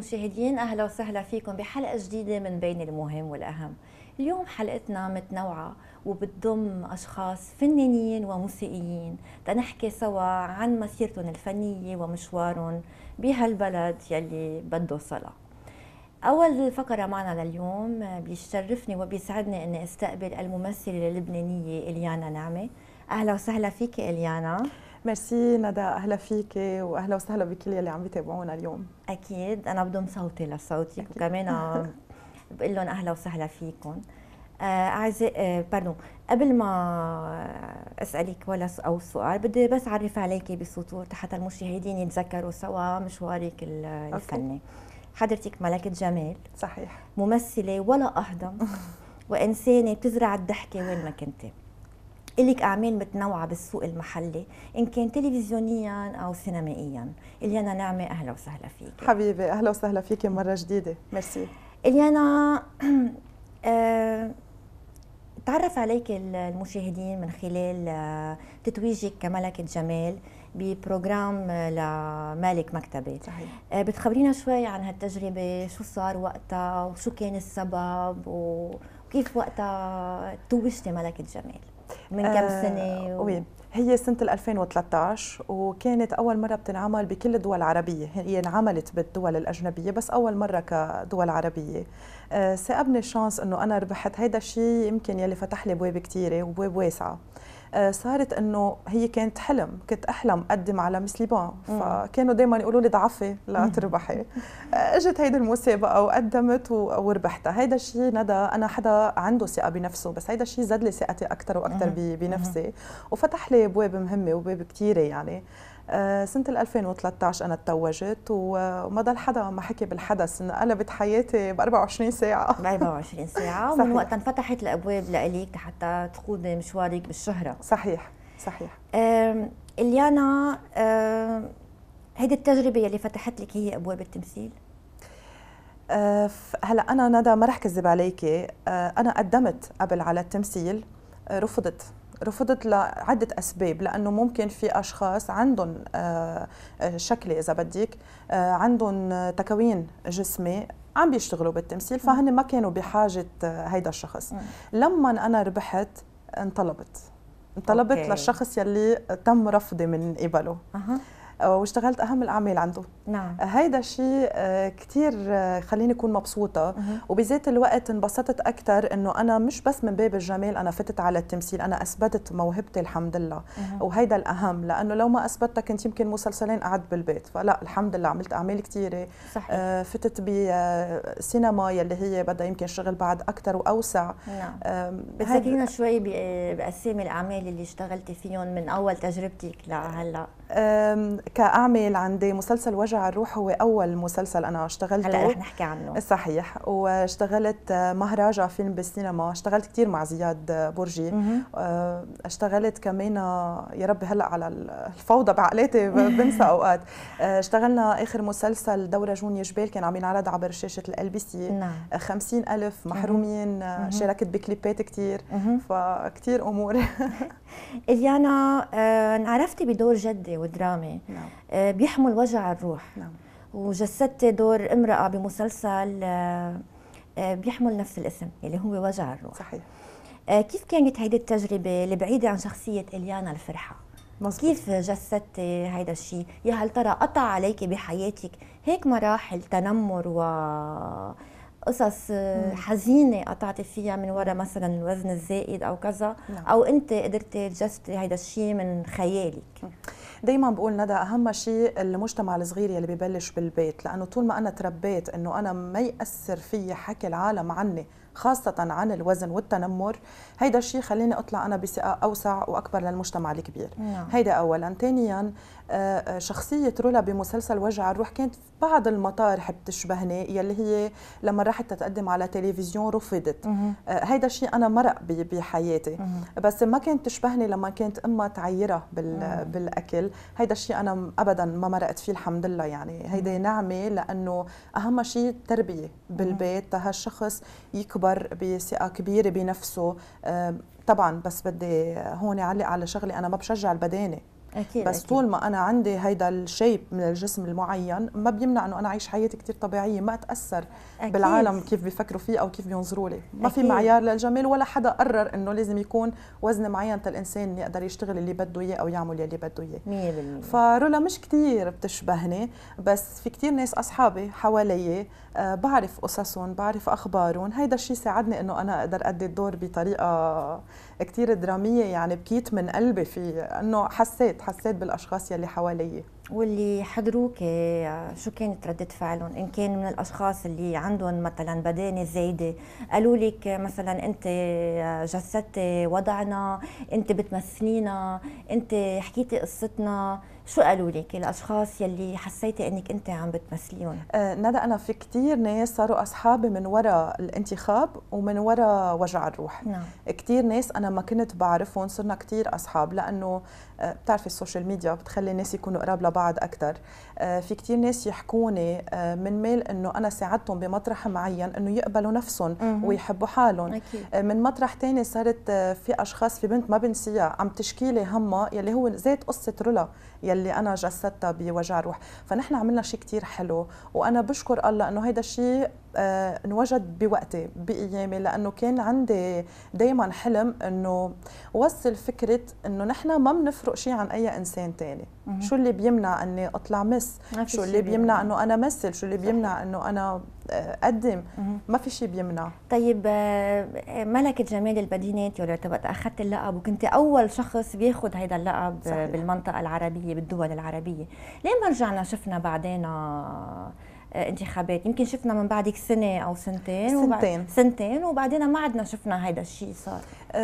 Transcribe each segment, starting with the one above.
المشاهدين اهلا وسهلا فيكم بحلقه جديده من بين المهم والاهم اليوم حلقتنا متنوعه وبتضم اشخاص فنانين وموسيقيين تنحكي سوا عن مسيرتهم الفنيه ومشوارهم بهالبلد يلي بده صلاه اول فقره معنا لليوم بيشرفني وبيسعدني اني استقبل الممثله اللبنانيه اليانا نعمه اهلا وسهلا فيك اليانا ميرسي ندى اهلا فيك واهلا وسهلا بكل يلي عم بيتابعونا اليوم اكيد انا بضم صوتي لصوتك وكمان آه، بقول لهم اهلا وسهلا فيكم آه، اعزائي باردون آه، قبل ما اسالك ولا او سؤال بدي بس اعرف عليك بسطور حتى المشاهدين يتذكروا سوا مشوارك الفني حضرتك ملكة جمال صحيح ممثلة ولا أهضم وإنسانة بتزرع الضحكة وين ما كنتي إلك أعمال متنوعة بالسوق المحلي إن كان تلفزيونيا أو سينمائيا إليانا نعمة أهلا وسهلا فيك حبيبي أهلا وسهلا فيك مرة جديدة ميرسي إليانا آه، تعرف عليك المشاهدين من خلال آه، تتويجك كملكة جمال ببروجرام آه، لمالك مكتبة صحيح. بتخبرينا شوي عن هالتجربة شو صار وقتها وشو كان السبب وكيف وقتها توجتي ملكة جمال من كم آه، سنه و... وي هي سنة 2013 وكانت أول مرة بتنعمل بكل الدول العربية هي انعملت بالدول الأجنبية بس أول مرة كدول عربية آه، سابني شانس أنه أنا ربحت هيدا الشيء يمكن يلي فتح لي بواب كتيرة وبواب واسعة آه، صارت انه هي كانت حلم كنت احلم اقدم على مس ليبان فكانوا دائما يقولوا لي ضعفي لا تربحي آه، اجت هيدي المسابقه وقدمت وربحتها هيدا الشيء ندى انا حدا عنده ثقه بنفسه بس هيدا الشيء زاد لي ثقتي اكثر واكثر بنفسي وفتح لي ابواب مهمه وابواب كثيره يعني آه، سنة 2013 أنا تزوجت وما ضل حدا ما حكي بالحدث إنه قلبت حياتي ب 24 ساعة ب 24 ساعة ومن وقتها انفتحت الأبواب لإليك حتى تقودي مشوارك بالشهرة صحيح صحيح إليانا هيدي التجربة يلي فتحت لك هي أبواب التمثيل؟ آه، هلا أنا ندى ما رح كذب عليكي آه، أنا قدمت قبل على التمثيل رفضت رفضت لعدة أسباب لأنه ممكن في أشخاص عندهم آه، آه، شكلي إذا بدك آه، عندهم تكوين جسمي عم بيشتغلوا بالتمثيل فهن ما كانوا بحاجة هيدا الشخص لما أنا ربحت انطلبت انطلبت أوكي. للشخص يلي تم رفضي من قبله أه. واشتغلت اهم الاعمال عنده نعم هيدا الشيء آه، كثير آه، خليني اكون مبسوطه وبذات الوقت انبسطت اكثر انه انا مش بس من باب الجمال انا فتت على التمثيل انا اثبتت موهبتي الحمد لله وهيدا الاهم لانه لو ما اثبتت كنت يمكن مسلسلين قعدت بالبيت فلا الحمد لله عملت اعمال كثيره صحيح. آه، فتت بسينما يلي هي بدها يمكن شغل بعد اكثر واوسع نعم بتذكرينا شوي باسامي الاعمال اللي اشتغلتي فيهم من اول تجربتك لهلا كأعمل عندي مسلسل وجع الروح هو أول مسلسل أنا اشتغلته هلا رح نحكي عنه صحيح واشتغلت مهرجة فيلم بالسينما اشتغلت كثير مع زياد برجي آه، اشتغلت كمان يا ربي هلا على الفوضى بعقلاتي بنسى أوقات آه، اشتغلنا آخر مسلسل دورة جوني جبال كان عم ينعرض عبر شاشة ال بي سي نعم. آه، ألف محرومين شاركت بكليبات كثير فكثير أمور اليانا آه، انعرفتي بدور جدي ودرامي نعم. آه، بيحمل وجع الروح نعم. وجسدتي دور امرأة بمسلسل آه، بيحمل نفس الاسم اللي هو وجع الروح صحيح كيف كانت هيدي التجربة البعيدة عن شخصية إليانا الفرحة؟ مزبوط. كيف جسدتي هيدا الشيء؟ يا هل ترى قطع عليك بحياتك هيك مراحل تنمر و قصص آه، حزينه قطعتي فيها من وراء مثلا الوزن الزائد او كذا نعم. او انت قدرتي تجسدي هيدا الشيء من خيالك دايما بقول ندى اهم شيء المجتمع الصغير يلي ببلش بالبيت لانه طول ما انا تربيت انه انا ما ياثر في حكي العالم عني خاصة عن الوزن والتنمر هيدا الشيء خليني أطلع أنا بثقة أوسع وأكبر للمجتمع الكبير نعم. هيدا أولا ثانيا آه، آه، شخصية رولا بمسلسل وجع الروح كانت في بعض المطارح بتشبهني يلي هي لما راحت تتقدم على تلفزيون رفضت آه، هيدا الشيء أنا مرق بحياتي بس ما كانت تشبهني لما كانت أمها تعيرها بالأكل هيدا الشيء أنا أبدا ما مرقت فيه الحمد لله يعني هيدا نعمة لأنه أهم شيء التربية بالبيت تهالشخص يكبر بثقة كبيرة بنفسه طبعا بس بدي هون علق على شغله انا ما بشجع البدانه أكيد بس أكيد. طول ما انا عندي هيدا الشيب من الجسم المعين ما بيمنع انه انا اعيش حياتي كثير طبيعيه ما اتاثر أكيد. بالعالم كيف بيفكروا فيه او كيف بينظروا لي ما أكيد. في معيار للجمال ولا حدا قرر انه لازم يكون وزن معين الانسان يقدر يشتغل اللي بده اياه او يعمل اللي بده اياه 100% فرولا مش كثير بتشبهني بس في كثير ناس اصحابي حوالي آه، بعرف قصصهم بعرف اخبارهم هيدا الشيء ساعدني انه انا اقدر ادي الدور بطريقه كثير دراميه يعني بكيت من قلبي فيه انه حسيت حسيت بالاشخاص يلي حوالي واللي حضروك آه، شو كانت ردة فعلهم إن كان من الأشخاص اللي عندهم مثلا بدانة زايدة قالوا لك مثلا أنت آه، جسدتي وضعنا أنت بتمثلينا أنت حكيتي قصتنا شو قالوا لك الاشخاص يلي حسيتي انك انت عم بتمثليهم آه، ندى انا في كثير ناس صاروا اصحابي من وراء الانتخاب ومن وراء وجع الروح نعم. كثير ناس انا ما كنت بعرفهم صرنا كثير اصحاب لانه آه، بتعرفي السوشيال ميديا بتخلي الناس يكونوا قراب لبعض اكثر آه، في كثير ناس يحكوني من ميل انه انا ساعدتهم بمطرح معين انه يقبلوا نفسهم مم. ويحبوا حالهم أكيد. من مطرح ثاني صارت في اشخاص في بنت ما بنسيها عم تشكي لي همها يلي هو زيت قصه رولا يلي انا جسدتها بوجع روح فنحن عملنا شيء كثير حلو وانا بشكر الله انه هيدا الشيء آه، انوجد بوقتي بايامي لانه كان عندي دائما حلم انه وصل فكره انه نحن ما بنفرق شيء عن اي انسان تاني شو اللي بيمنع اني اطلع مس شو اللي بيمنع انه انا مثل شو اللي بيمنع انه انا قدم ما في شيء بيمنع طيب آه، ملكة جمال البدينات يلي ارتبط اخذت اللقب وكنت اول شخص بياخذ هذا اللقب صحيح. بالمنطقة العربية بالدول العربية ليه ما رجعنا شفنا بعدين آه، آه، انتخابات يمكن شفنا من بعدك سنه او سنتين سنتين سنتين وبعدين ما عدنا شفنا هيدا الشيء صار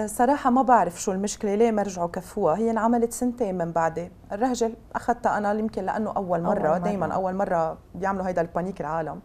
صراحة ما بعرف شو المشكلة ليه ما رجعوا كفوها هي انعملت سنتين من بعدي الرهجة أخذتها أنا يمكن لأنه أول مرة, أول مرة. دايما أول مرة بيعملوا هيدا البانيك العالم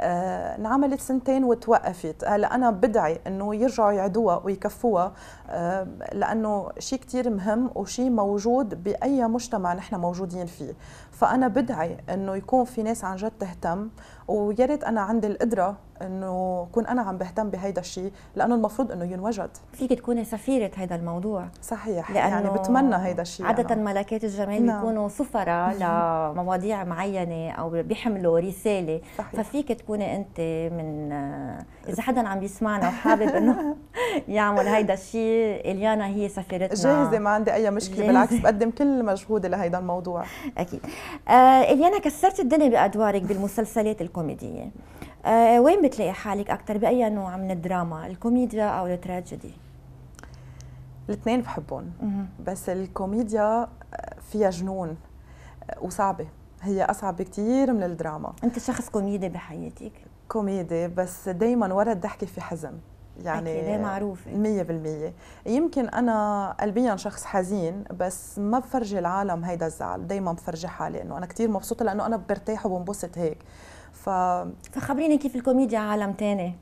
آه، انعملت سنتين وتوقفت هلا انا بدعي انه يرجعوا يعدوها ويكفوها آه، لانه شيء كثير مهم وشيء موجود باي مجتمع نحن موجودين فيه فانا بدعي انه يكون في ناس عن جد تهتم ويا ريت انا عندي القدره انه كون انا عم بهتم بهيدا الشيء لانه المفروض انه ينوجد فيك تكوني سفيره هيدا الموضوع صحيح يعني لأنه يعني بتمنى هيدا الشيء عاده أنا. ملكات الجمال نعم. بيكونوا سفراء لمواضيع معينه او بيحملوا رساله صحيح. ففيك تكوني انت من آه، اذا حدا عم بيسمعنا وحابب انه يعمل هيدا الشيء اليانا هي سفيرتنا جاهزه ما عندي اي مشكله جاهزة. بالعكس بقدم كل مجهودي لهيدا الموضوع اكيد آه اليانا كسرت الدنيا بادوارك بالمسلسلات الكوميديه آه وين بتلاقي حالك اكثر باي نوع من الدراما الكوميديا او التراجيدي الاثنين بحبهم بس الكوميديا آه، فيها جنون آه، وصعبه هي اصعب بكثير من الدراما انت شخص كوميدي بحياتك كوميدي بس دائما ورا الضحكه في حزن يعني أكيد معروفة 100% يمكن أنا قلبيا شخص حزين بس ما بفرجي العالم هيدا الزعل دايما بفرجي حالي إنه أنا كتير مبسوطة لأنه أنا برتاح وبنبسط هيك ف فخبريني كيف الكوميديا عالم ثاني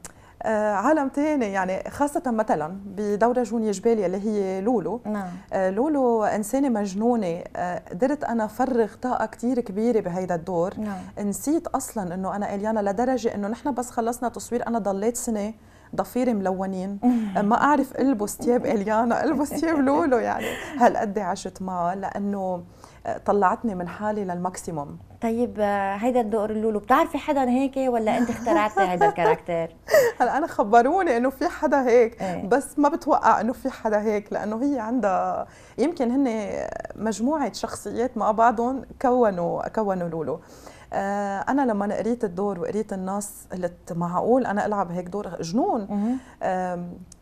آه عالم تاني يعني خاصة مثلا بدورة جوني جبالي اللي هي لولو نعم. آه لولو إنسانة مجنونة آه قدرت أنا فرغ طاقة كتير كبيرة بهيدا الدور نعم. نسيت أصلا إنه أنا إليانا لدرجة إنه نحن بس خلصنا تصوير أنا ضليت سنة ضفيري ملونين أه، ما اعرف البس ثياب اليانا البس ثياب لولو يعني هالقد عشت معه لانه أه، طلعتني من حالي للماكسيموم طيب أه، هيدا الدور اللولو بتعرفي حدا هيك ولا انت اخترعتي هيدا الكاركتر هلا انا خبروني انه في حدا هيك ايه؟ بس ما بتوقع انه في حدا هيك لانه هي عندها يمكن هن مجموعه شخصيات مع بعضهم كونوا كونوا لولو آه، انا لما قريت الدور وقريت النص قلت معقول انا العب هيك دور جنون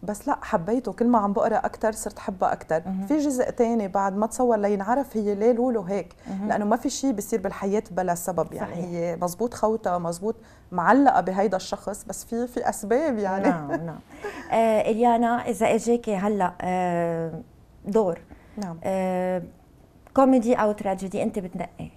بس لا حبيته كل ما عم بقرا اكثر صرت حبها اكثر في جزء تاني بعد ما تصور لينعرف هي ليه لولو هيك لانه ما في شيء بيصير بالحياه بلا سبب يعني صحيح. هي مزبوط خوتها مزبوط معلقه بهيدا الشخص بس في في اسباب يعني نعم نعم آه، اليانا اذا اجاكي هلا آه، دور نعم كوميدي او تراجيدي انت بتنقي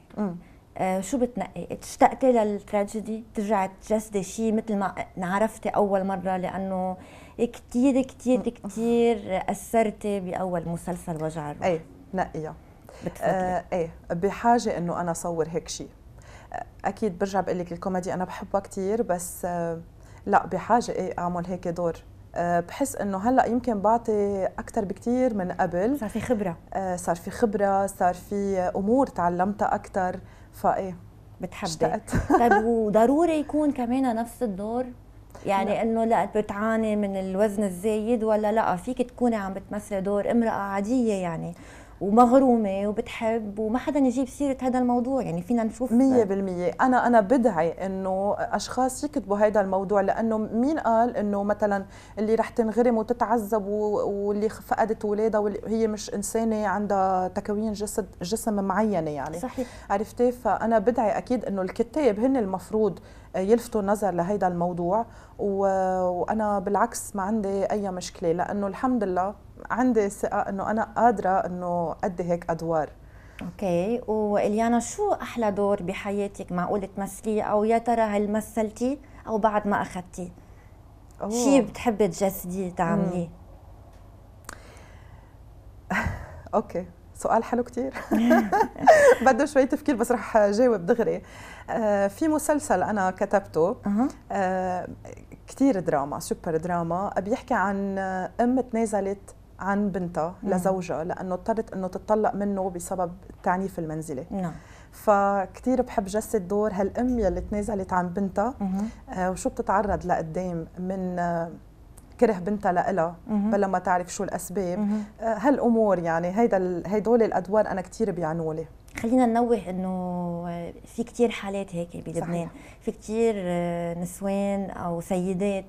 آه، شو بتنقي؟ اشتقتي للتراجيدي؟ ترجعي تجسدي شيء مثل ما انعرفتي اول مره لانه كثير كثير كثير اثرتي باول مسلسل وجع الروح ايه نقيه بتفضلي آه، ايه بحاجه انه انا صور هيك شيء آه، اكيد برجع بقول لك الكوميدي انا بحبها كثير بس لا بحاجه ايه اعمل هيك دور بحس انه هلا يمكن بعطي اكثر بكثير من قبل صار في خبره صار في خبره صار في امور تعلمتها اكثر فايه بتحبي طيب وضروري يكون كمان نفس الدور يعني لا. انه لا بتعاني من الوزن الزايد ولا لا فيك تكوني عم بتمثلي دور امراه عاديه يعني ومغرومه وبتحب وما حدا يجيب سيره هذا الموضوع يعني فينا نشوف 100% انا انا بدعي انه اشخاص يكتبوا هذا الموضوع لانه مين قال انه مثلا اللي رح تنغرم وتتعذب واللي فقدت اولادها وهي مش انسانه عندها تكوين جسد جسم معينه يعني صحيح عرفتي فانا بدعي اكيد انه الكتاب هن المفروض يلفتوا النظر لهذا الموضوع وانا بالعكس ما عندي اي مشكله لانه الحمد لله عندي ثقه انه انا قادره انه ادي هيك ادوار اوكي واليانا شو احلى دور بحياتك معقول تمثليه او يا ترى هل مثلتي او بعد ما اخذتيه شيء بتحبي تجسديه تعمليه اوكي سؤال حلو كتير بده شوي تفكير بس رح جاوب دغري آه، في مسلسل انا كتبته آه كتير دراما سوبر دراما بيحكي عن ام تنازلت عن بنتها لزوجها لانه اضطرت انه تتطلق منه بسبب التعنيف المنزلي نعم فكتير بحب جسد دور هالام يلي تنازلت عن بنتها آه وشو بتتعرض لقدام من آه كره بنتها لإلها بلا ما تعرف شو الاسباب آه، هالامور يعني هيدا هدول الادوار انا كتير بيعنوا لي خلينا ننوه انه في كتير حالات هيك بلبنان في كثير آه، نسوان او سيدات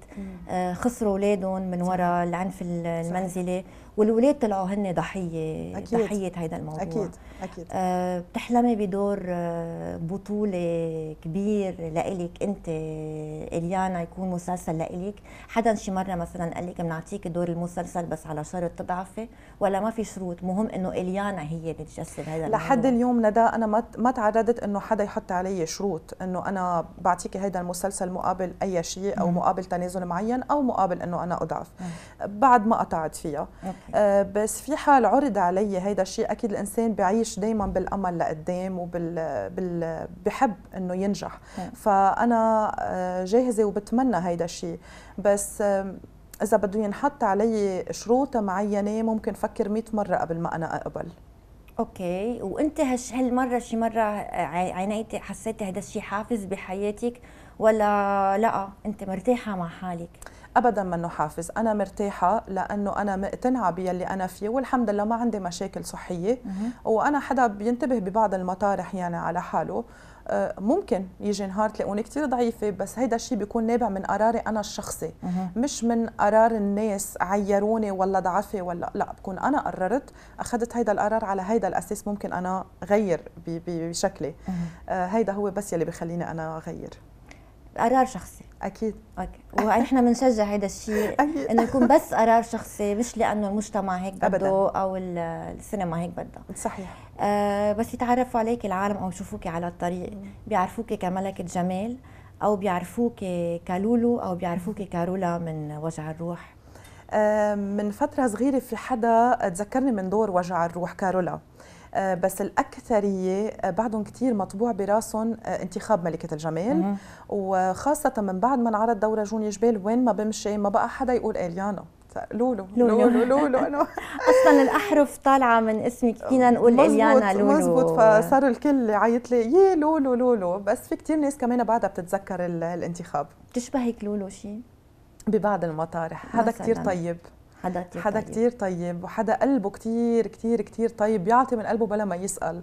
آه، خسروا اولادهم من وراء العنف المنزلي والولاد طلعوا هن ضحيه أكيد. ضحيه هذا الموضوع اكيد اكيد آه، بتحلمي بدور بطوله كبير لإلك انت اليانا يكون مسلسل لإلك حدا شي مره مثلا قال لك بنعطيك دور المسلسل بس على شرط تضعفي ولا ما في شروط مهم انه اليانا هي اللي تجسد هذا لحد الموضوع. اليوم ندى انا ما ما تعرضت انه حدا يحط علي شروط انه انا بعطيك هذا المسلسل مقابل اي شيء او مقابل تنازل معين او مقابل انه انا اضعف بعد ما قطعت فيها آه، بس في حال عرض علي هذا الشيء اكيد الانسان بعيش دائما بالامل لقدام وبال بحب انه ينجح فانا آه، جاهزه وبتمنى هذا الشيء بس اذا بده ينحط علي شروط معينه ممكن فكر 100 مره قبل ما انا اقبل اوكي وانت هش هالمره شي مره آه، عينيتي حسيتي هذا الشيء حافز بحياتك ولا لا انت مرتاحه مع حالك ابدا ما حافظ انا مرتاحه لانه انا مقتنعه باللي انا فيه والحمد لله ما عندي مشاكل صحيه وانا حدا بينتبه ببعض المطارح يعني على حاله آه، ممكن يجي نهار تلاقوني كثير ضعيفه بس هيدا الشيء بيكون نابع من قراري انا الشخصي مش من قرار الناس عيروني ولا ضعفي ولا لا بكون انا قررت اخذت هيدا القرار على هيدا الاساس ممكن انا غير بشكلي آه، هيدا هو بس يلي بخليني انا اغير قرار شخصي اكيد اوكي ونحن بنشجع هذا الشيء انه يكون بس قرار شخصي مش لانه المجتمع هيك بده أبداً. او السينما هيك بدها صحيح آه بس يتعرفوا عليك العالم او يشوفوكي على الطريق بيعرفوكي كملكه جمال او بيعرفوكي كلولو او بيعرفوكي كارولا من وجع الروح آه من فتره صغيره في حدا تذكرني من دور وجع الروح كارولا آه، بس الأكثرية آه، بعدهم كتير مطبوع براسهم آه، انتخاب ملكة الجمال وخاصة من بعد ما انعرض دورة جوني جبال وين ما بمشي ما بقى حدا يقول اليانا إيه، لولو لولو لولو لولو اصلا الاحرف طالعه من اسمك فينا نقول اليانا إيه، لولو مزبوط فصار الكل عيط لي يي لولو لولو بس في كثير ناس كمان بعدها بتتذكر الانتخاب بتشبهك لولو شيء ببعض المطارح هذا كثير طيب حدا كتير حدا طيب. كتير طيب وحدا قلبه كتير كتير كتير طيب بيعطي من قلبه بلا ما يسأل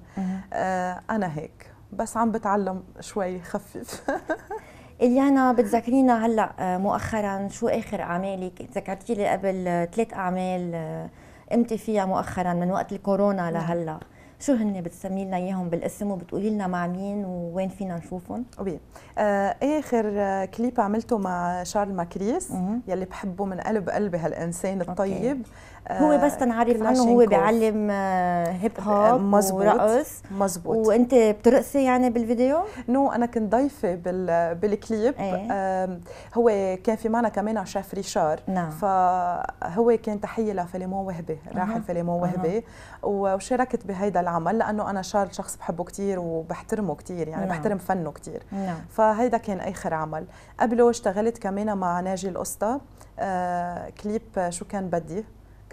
آه أنا هيك بس عم بتعلم شوي خفف إليانا بتذكرينا هلا آه، مؤخرا شو اخر اعمالك؟ ذكرتي لي قبل ثلاث اعمال آه، قمتي فيها مؤخرا من وقت الكورونا لهلا شو هن بتسمي لنا اياهم بالاسم وبتقولي لنا مع مين ووين فينا نشوفهم؟ اوكي آه إيه اخر كليب عملته مع شارل ماكريس مم. يلي بحبه من قلب قلبي هالانسان الطيب آه هو بس تنعرف عنه هو بيعلم هيب آه، هوب آه، مزبوط ورقص مزبوط وانت بترقصي يعني بالفيديو؟ نو انا كنت ضيفه بال بالكليب ايه؟ آه هو كان في معنا كمان شاف ريشار نعم فهو كان تحيه لفيليمون وهبه راح أه. الفيلمون وهبه أه. وشاركت بهيدا العمل لانه انا شارل شخص بحبه كثير وبحترمه كثير يعني نعم. بحترم فنه كثير نعم. فهيدا كان اخر عمل قبله اشتغلت كمان مع ناجي القصه آه كليب آه، شو كان بدي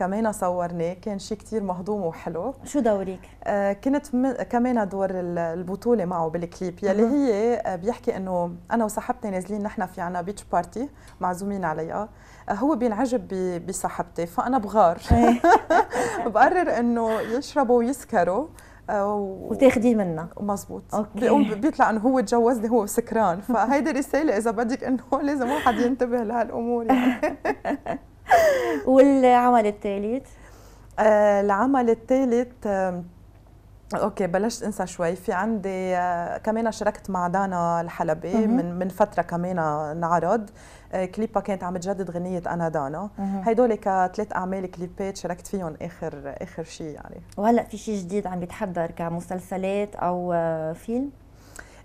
كمان صورناه كان شيء كثير مهضوم وحلو شو دورك؟ آه، كنت كمان دور البطولة معه بالكليب يلي هي آه، بيحكي انه انا وصاحبتي نازلين نحن في عنا بيتش بارتي معزومين عليها آه، هو بينعجب بصاحبتي فانا بغار إيه. بقرر انه يشربوا ويسكروا و... وتاخدي منا مزبوط أوكي. بيقوم بيطلع انه هو تجوزني هو سكران فهيدي رساله اذا بدك انه لازم واحد ينتبه لهالامور يعني والعمل الثالث آه، العمل الثالث آه، اوكي بلشت انسى شوي في عندي آه، كمان شاركت مع دانا الحلبي من من فتره كمان انعرض كليبا كانت عم تجدد غنيه انا دانا هدول كثلاث اعمال كليبات شاركت فيهم اخر اخر شيء يعني وهلا في شيء جديد عم بيتحضر كمسلسلات او فيلم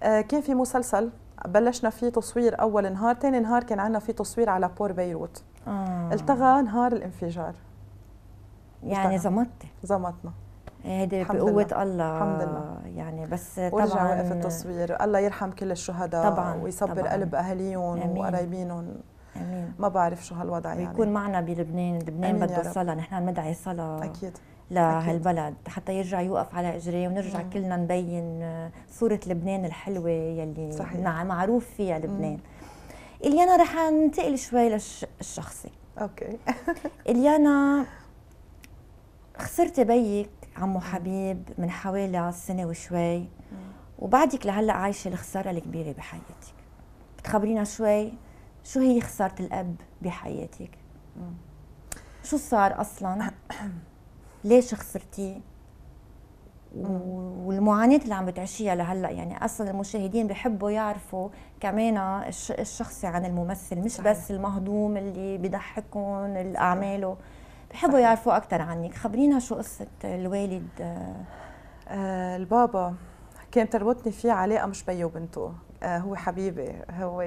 كان في مسلسل بلشنا فيه تصوير اول نهار ثاني نهار كان عندنا فيه تصوير على بور بيروت آه. التغى نهار الانفجار يعني زمطت زمطنا إيه، هيدي بقوة الله. الله الحمد لله يعني بس طبعا ورجع وقف التصوير الله يرحم كل الشهداء طبعا ويصبر طبعاً. قلب اهاليهم وقرايبينهم امين ما بعرف شو هالوضع يعني ويكون معنا بلبنان لبنان بده صلاه نحن بندعي صلاة اكيد لهالبلد حتى يرجع يوقف على اجريه ونرجع مم. آه. كلنا نبين صوره لبنان الحلوه يلي صحيح. معروف فيها لبنان مم. اليانا رح انتقل شوي للشخصي اوكي اليانا خسرتي بيك عمو حبيب من حوالي سنه وشوي وبعدك لهلا عايشه الخساره الكبيره بحياتك بتخبرينا شوي شو هي خساره الاب بحياتك شو صار اصلا ليش خسرتيه والمعاناه اللي عم بتعيشيها لهلا يعني اصلا المشاهدين بحبوا يعرفوا كمان الشخصي عن الممثل مش صحيح. بس المهضوم اللي بضحكهم الاعماله بحبوا يعرفوا اكثر عنك خبرينا شو قصه الوالد آه, آه، البابا كان تربطني فيه علاقه مش بيه وبنته آه هو حبيبي هو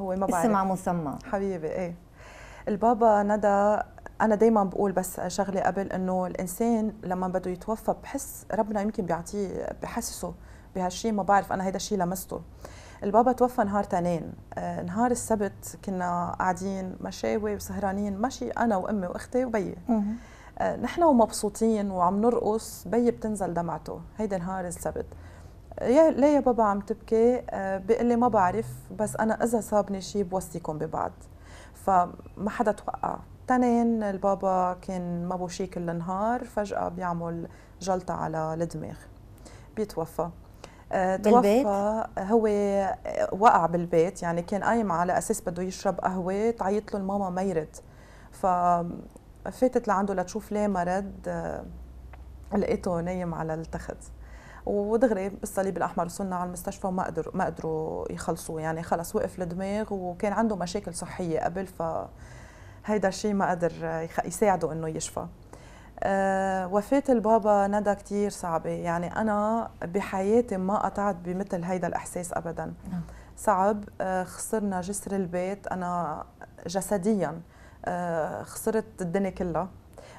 هو ما بعرف اسمع مسمى حبيبي ايه البابا ندى انا دائما بقول بس شغله قبل انه الانسان لما بده يتوفى بحس ربنا يمكن بيعطيه بحسسه بهالشيء ما بعرف انا هيدا الشيء لمسته البابا توفى نهار تنين آه، نهار السبت كنا قاعدين مشاوي وسهرانين مشي انا وامي واختي وبيي آه، نحن ومبسوطين وعم نرقص بيي بتنزل دمعته هيدا نهار السبت يا ليه يا بابا عم تبكي آه، بيقول لي ما بعرف بس انا اذا صابني شيء بوصيكم ببعض فما حدا توقع تنين البابا كان ما بوشيك النهار فجأة بيعمل جلطة على الدماغ بيتوفى آه، بالبيت؟ توفى آه، هو آه، وقع بالبيت يعني كان قايم على اساس بده يشرب قهوه تعيط له الماما ما يرد ففاتت لعنده لتشوف ليه مرض لقيته نايم على التخت ودغري بالصليب الاحمر وصلنا على المستشفى وما قدروا ما قدروا يخلصوه يعني خلص وقف الدماغ وكان عنده مشاكل صحيه قبل ف هيدا الشيء ما قدر يساعده انه يشفى آه، وفاة البابا ندى كتير صعبة يعني أنا بحياتي ما قطعت بمثل هيدا الإحساس أبدا نعم. صعب آه، خسرنا جسر البيت أنا جسديا آه، خسرت الدنيا كلها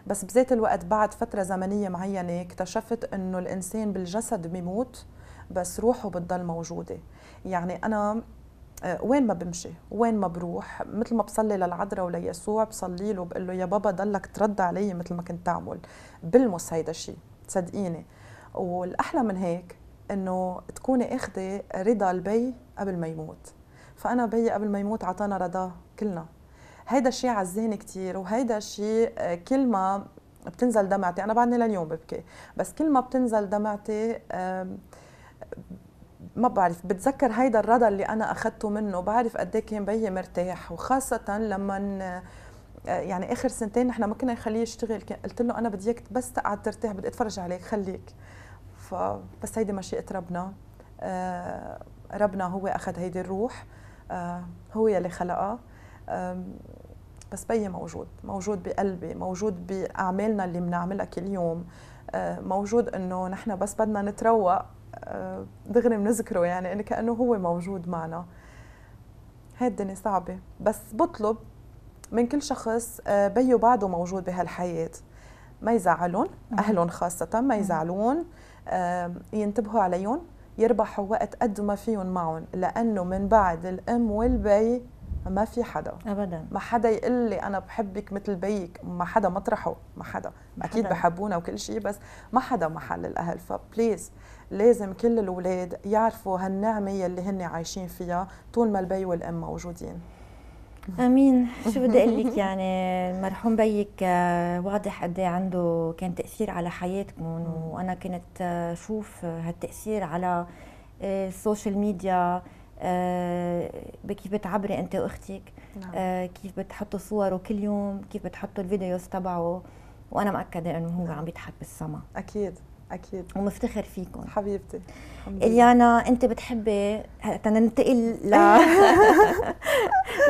بس بذات الوقت بعد فترة زمنية معينة اكتشفت أنه الإنسان بالجسد بيموت بس روحه بتضل موجودة يعني أنا آه، وين ما بمشي وين ما بروح مثل ما بصلي للعذراء وليسوع بصلي له بقول له يا بابا ضلك ترد علي مثل ما كنت تعمل بلمس هيدا الشيء صدقيني والاحلى من هيك انه تكوني اخذه رضا البي قبل ما يموت فانا بي قبل ما يموت اعطانا رضاه كلنا هيدا الشيء عزاني كثير وهيدا الشيء آه، كل ما بتنزل دمعتي انا بعدني لليوم ببكي بس كل ما بتنزل دمعتي ما بعرف بتذكر هيدا الرضا اللي انا اخذته منه بعرف قد ايه كان بيي مرتاح وخاصه لما آه، يعني اخر سنتين نحن ما كنا نخليه يشتغل قلت له انا بدي اياك بس تقعد ترتاح بدي اتفرج عليك خليك فبس هيدي مشيئه ربنا آه، ربنا هو اخذ هيدي الروح آه، هو يلي خلقها بس بيي موجود موجود بقلبي موجود باعمالنا اللي بنعملها كل يوم موجود انه نحن بس بدنا نتروق دغري بنذكره يعني انه كانه هو موجود معنا هاي الدنيا صعبه بس بطلب من كل شخص آه، بيو بعده موجود بهالحياه ما يزعلون اهلهم خاصه ما يزعلون ينتبهوا عليهم يربحوا وقت قد ما فيهم معهم لانه من بعد الام والبي ما في حدا ابدا ما حدا يقول لي انا بحبك مثل بيك ما حدا مطرحه ما حدا, ما حدا. اكيد بحبونا وكل شيء بس ما حدا محل الاهل فبليز لازم كل الأولاد يعرفوا هالنعمة يلي هن عايشين فيها طول ما البي والأم موجودين امين شو بدي اقول لك يعني المرحوم بيك آه، واضح قد إيه عنده كان تاثير على حياتكم وانا كنت آه، شوف هالتاثير على السوشيال ميديا كيف بتعبري انت واختك نعم. آه، كيف بتحطوا صوره كل يوم كيف بتحطوا الفيديوز تبعه وانا مأكده انه هو عم بيضحك بالسما اكيد اكيد ومفتخر فيكم حبيبتي اليانا انت بتحبي حتى ننتقل ل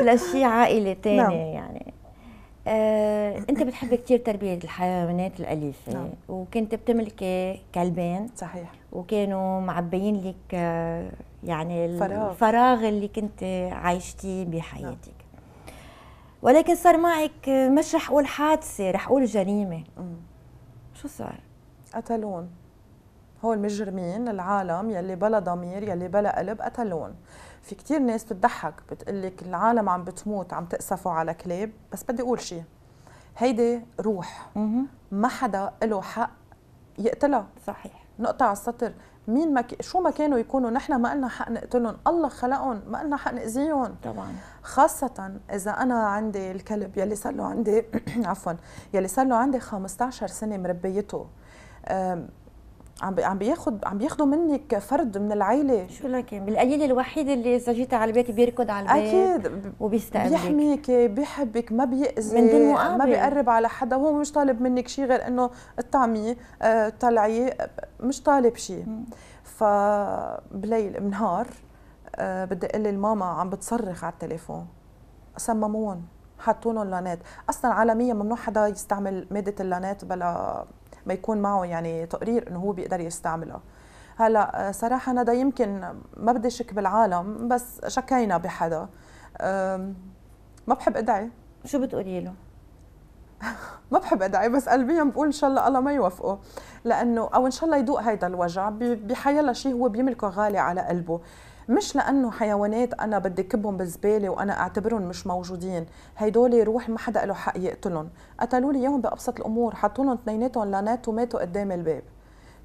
لشيء عائله ثانيه نعم. يعني آه، انت بتحبي كثير تربيه الحيوانات الاليفه نعم. وكنت بتملكي كلبين صحيح وكانوا معبيين لك آه، يعني الفراغ, الفراغ اللي كنت عايشتيه بحياتك نعم. ولكن صار معك مش رح اقول حادثه رح اقول جريمه شو صار قتلون هو المجرمين العالم يلي بلا ضمير يلي بلا قلب قتلون في كتير ناس بتضحك بتقلك العالم عم بتموت عم تأسفوا على كلاب بس بدي أقول شيء هيدي روح ما حدا له حق يقتلها صحيح نقطة على السطر مين ما ك... شو ما كانوا يكونوا نحن ما لنا حق نقتلهم الله خلقهم ما لنا حق نأذيهم طبعا خاصة إذا أنا عندي الكلب يلي صار له عندي عفوا يلي صار له عندي 15 سنة مربيته عم عم بياخد عم بياخدوا منك فرد من العيله شو لكن يعني بالقليل الوحيد اللي اذا جيت على البيت بيركض على البيت اكيد وبيستقبلك بيحميك بيحبك ما بيأذي من دون مقابل. ما بيقرب على حدا هو مش طالب منك شيء غير انه اطعمي آه، طلعيه طلعي مش طالب شيء فبليل بليل نهار آه، بدي اقول للماما عم بتصرخ على التليفون سمموهم حطوا لهم لانات اصلا عالميا ممنوع حدا يستعمل ماده اللانات بلا ما يكون معه يعني تقرير انه هو بيقدر يستعملها هلا آه، صراحة ندى يمكن ما بدي شك بالعالم بس شكينا بحدا ما بحب ادعي شو بتقولي له؟ ما بحب ادعي بس قلبيا بقول ان شاء الله الله ما يوفقه لانه او ان شاء الله يذوق هيدا الوجع بحيلا شيء هو بيملكه غالي على قلبه مش لانه حيوانات انا بدي كبهم بالزباله وانا اعتبرهم مش موجودين هيدول روح ما حدا له حق يقتلهم قتلوا لي اياهم بابسط الامور حطوا لهم اثنيناتهم لانات وماتوا قدام الباب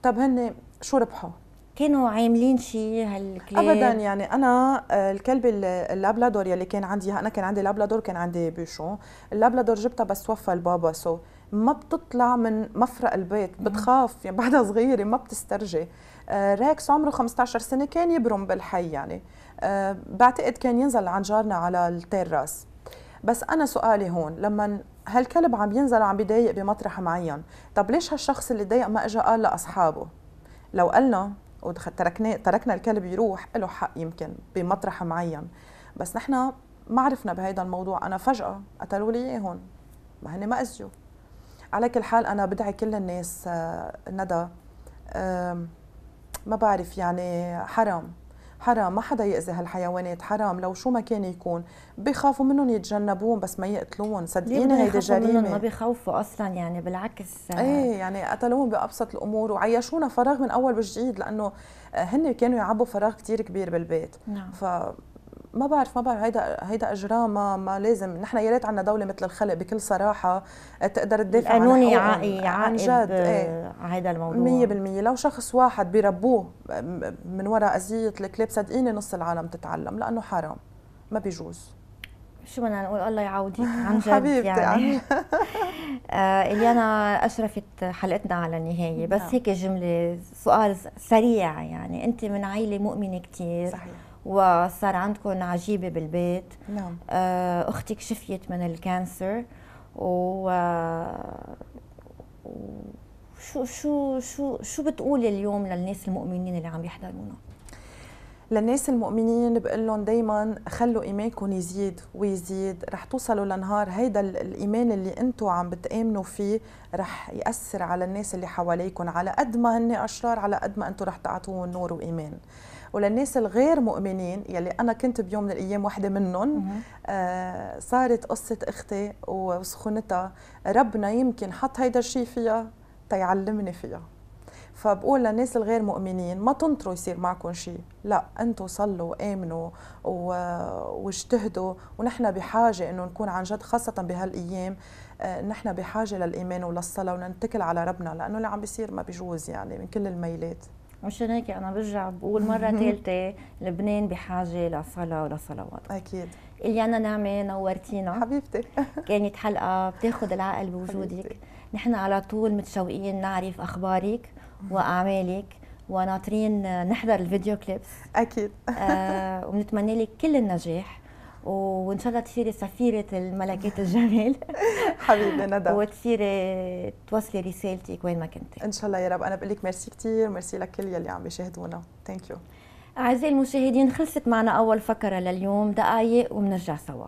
طب هن شو ربحوا كانوا عاملين شيء هالكلاب ابدا يعني انا آه، الكلب اللابلادور يلي كان عندي انا كان عندي لابلادور كان عندي بيشو اللابلادور جبتها بس توفى البابا سو ما بتطلع من مفرق البيت بتخاف يعني بعدها صغيره ما بتسترجي راكس عمره 15 سنه كان يبرم بالحي يعني آه، بعتقد كان ينزل عن جارنا على التيراس بس انا سؤالي هون لما هالكلب عم ينزل عم بيضايق بمطرح معين طب ليش هالشخص اللي ضايق ما اجى قال لاصحابه لو قالنا وتركنا تركنا الكلب يروح له حق يمكن بمطرح معين بس نحن ما عرفنا بهيدا الموضوع انا فجاه قتلوا لي اياهم ما هن ما اذوا على كل حال انا بدعي كل الناس آه، ندى ما بعرف يعني حرام حرام ما حدا يأذي هالحيوانات حرام لو شو ما كان يكون بخافوا منهم يتجنبوهم بس ما يقتلوهم صدقيني هيدي جريمه ما بخوفوا اصلا يعني بالعكس ايه يعني قتلوهم بابسط الامور وعيشونا فراغ من اول وجديد لانه آه، هن كانوا يعبوا فراغ كتير كبير بالبيت نعم. ف ما بعرف ما بعرف هيدا هيدا اجرام ما ما لازم نحن يا ريت عندنا دوله مثل الخلق بكل صراحه آه، تقدر تدافع عن قانوني عن جد ايه هيدا الموضوع 100% لو شخص واحد بيربوه من وراء اذيه الكلاب صدقيني نص العالم تتعلم لانه حرام ما بيجوز شو بدنا نقول الله يعوديك عن جد حبيبتي يعني آه اليانا اشرفت حلقتنا على النهايه بس نعم. هيك جمله سؤال سريع يعني انت من عائله مؤمنه كثير صحيح وصار عندكم عجيبه بالبيت نعم آه، اختك شفيت من الكانسر و شو شو شو شو بتقولي اليوم للناس المؤمنين اللي عم يحضرونا؟ للناس المؤمنين بقول لهم دائما خلوا ايمانكم يزيد ويزيد رح توصلوا لنهار هيدا الايمان اللي انتم عم بتامنوا فيه رح ياثر على الناس اللي حواليكم على قد ما هن اشرار على قد ما انتم رح تعطوهم نور وايمان وللناس الغير مؤمنين يلي انا كنت بيوم من الايام وحده منهم آه صارت قصه اختي وسخونتها ربنا يمكن حط هيدا الشيء فيها تيعلمني فيها فبقول للناس الغير مؤمنين ما تنطروا يصير معكم شيء لا انتم صلوا وامنوا واجتهدوا ونحن بحاجه انه نكون عن جد خاصه بهالايام آه، نحن بحاجه للايمان وللصلاه ونتكل على ربنا لانه اللي عم بيصير ما بيجوز يعني من كل الميلات مشان هيك انا برجع بقول مره ثالثه لبنان بحاجه لصلاه ولصلوات اكيد اليانا نعمه نورتينا حبيبتي كانت حلقه بتاخذ العقل بوجودك نحن على طول متشوقين نعرف اخبارك واعمالك وناطرين نحضر الفيديو كليبس اكيد آه وبنتمنى لك كل النجاح وان شاء الله تصيري سفيره الملكات الجمال حبيبي ندى وتصيري توصلي رسالتك وين ما كنتي ان شاء الله يا رب انا بقول لك ميرسي كثير ميرسي لكل يلي عم بيشاهدونا ثانك يو اعزائي المشاهدين خلصت معنا اول فقره لليوم دقائق وبنرجع سوا